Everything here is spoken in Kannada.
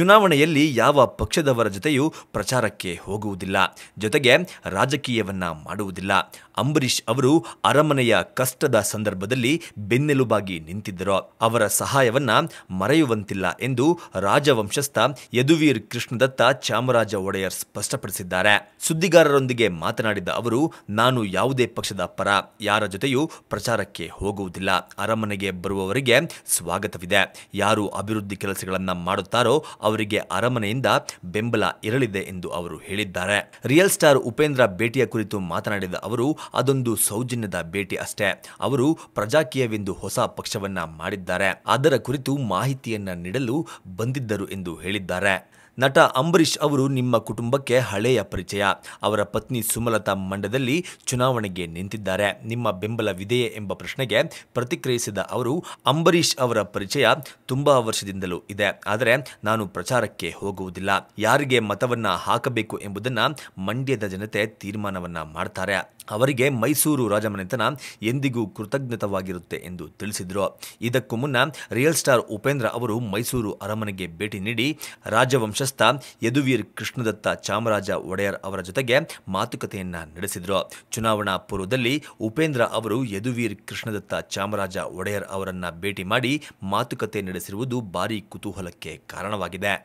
ಚುನಾವಣೆಯಲ್ಲಿ ಯಾವ ಪಕ್ಷದವರ ಜೊತೆಯೂ ಪ್ರಚಾರಕ್ಕೆ ಹೋಗುವುದಿಲ್ಲ ಜೊತೆಗೆ ರಾಜಕೀಯವನ್ನ ಮಾಡುವುದಿಲ್ಲ ಅಂಬರೀಷ್ ಅವರು ಅರಮನೆಯ ಕಷ್ಟದ ಸಂದರ್ಭದಲ್ಲಿ ಬೆನ್ನೆಲುಬಾಗಿ ನಿಂತಿದ್ದರು ಅವರ ಸಹಾಯವನ್ನ ಮರೆಯುವಂತಿಲ್ಲ ಎಂದು ರಾಜವಂಶಸ್ಥ ಯದುವೀರ್ ಕೃಷ್ಣದತ್ತ ಚಾಮರಾಜ ಒಡೆಯರ್ ಸ್ಪಷ್ಟಪಡಿಸಿದ್ದಾರೆ ಸುದ್ದಿಗಾರರೊಂದಿಗೆ ಮಾತನಾಡಿದ ಅವರು ನಾನು ಯಾವುದೇ ಪಕ್ಷದ ಪರ ಯಾರ ಜೊತೆಯೂ ಪ್ರಚಾರಕ್ಕೆ ಹೋಗುವುದಿಲ್ಲ ಅರಮನೆಗೆ ಬರುವವರಿಗೆ ಸ್ವಾಗತವಿದೆ ಯಾರು ಅಭಿವೃದ್ಧಿ ಕೆಲಸಗಳನ್ನು ಮಾಡುತ್ತಾರೋ ಅವರಿಗೆ ಅರಮನೆಯಿಂದ ಬೆಂಬಲ ಇರಲಿದೆ ಎಂದು ಅವರು ಹೇಳಿದ್ದಾರೆ ರಿಯಲ್ ಸ್ಟಾರ್ ಉಪೇಂದ್ರ ಭೇಟಿಯ ಕುರಿತು ಮಾತನಾಡಿದ ಅವರು ಅದೊಂದು ಸೌಜನ್ಯದ ಭೇಟಿ ಅಷ್ಟೇ ಅವರು ಪ್ರಜಾಕೀಯವೆಂದು ಹೊಸ ಪಕ್ಷವನ್ನ ಮಾಡಿದ್ದಾರೆ ಅದರ ಕುರಿತು ಮಾಹಿತಿಯನ್ನ ನೀಡಲು ಬಂದಿದ್ದರು ಎಂದು ಹೇಳಿದ್ದಾರೆ ನಟ ಅಂಬರೀಷ್ ಅವರು ನಿಮ್ಮ ಕುಟುಂಬಕ್ಕೆ ಹಳೆಯ ಪರಿಚಯ ಅವರ ಪತ್ನಿ ಸುಮಲತಾ ಮಂಡ್ಯದಲ್ಲಿ ಚುನಾವಣೆಗೆ ನಿಂತಿದ್ದಾರೆ ನಿಮ್ಮ ಬೆಂಬಲವಿದೆಯೇ ಎಂಬ ಪ್ರಶ್ನೆಗೆ ಪ್ರತಿಕ್ರಿಯಿಸಿದ ಅವರು ಅಂಬರೀಷ್ ಅವರ ಪರಿಚಯ ತುಂಬಾ ವರ್ಷದಿಂದಲೂ ಇದೆ ಆದರೆ ನಾನು ಪ್ರಚಾರಕ್ಕೆ ಹೋಗುವುದಿಲ್ಲ ಯಾರಿಗೆ ಮತವನ್ನ ಹಾಕಬೇಕು ಎಂಬುದನ್ನು ಮಂಡ್ಯದ ಜನತೆ ತೀರ್ಮಾನವನ್ನ ಮಾಡ್ತಾರೆ ಅವರಿಗೆ ಮೈಸೂರು ರಾಜಮನೆತನ ಎಂದಿಗೂ ಕೃತಜ್ಞತವಾಗಿರುತ್ತೆ ಎಂದು ತಿಳಿಸಿದರು ಇದಕ್ಕೂ ಮುನ್ನ ರಿಯಲ್ ಸ್ಟಾರ್ ಉಪೇಂದ್ರ ಅವರು ಮೈಸೂರು ಅರಮನೆಗೆ ಭೇಟಿ ನೀಡಿ ರಾಜವಂಶ ಮುಖ್ಯಸ್ಥ ಯದುವೀರ್ ಕೃಷ್ಣದತ್ತ ಚಾಮರಾಜ ಒಡೆಯರ್ ಅವರ ಜೊತೆಗೆ ಮಾತುಕತೆಯನ್ನ ನಡೆಸಿದರು ಚುನಾವಣಾ ಪೂರ್ವದಲ್ಲಿ ಉಪೇಂದ್ರ ಅವರು ಯದುವೀರ್ ಕೃಷ್ಣದತ್ತ ಚಾಮರಾಜ ಒಡೆಯರ್ ಅವರನ್ನ ಭೇಟಿ ಮಾಡಿ ಮಾತುಕತೆ ನಡೆಸಿರುವುದು ಭಾರೀ ಕುತೂಹಲಕ್ಕೆ ಕಾರಣವಾಗಿದೆ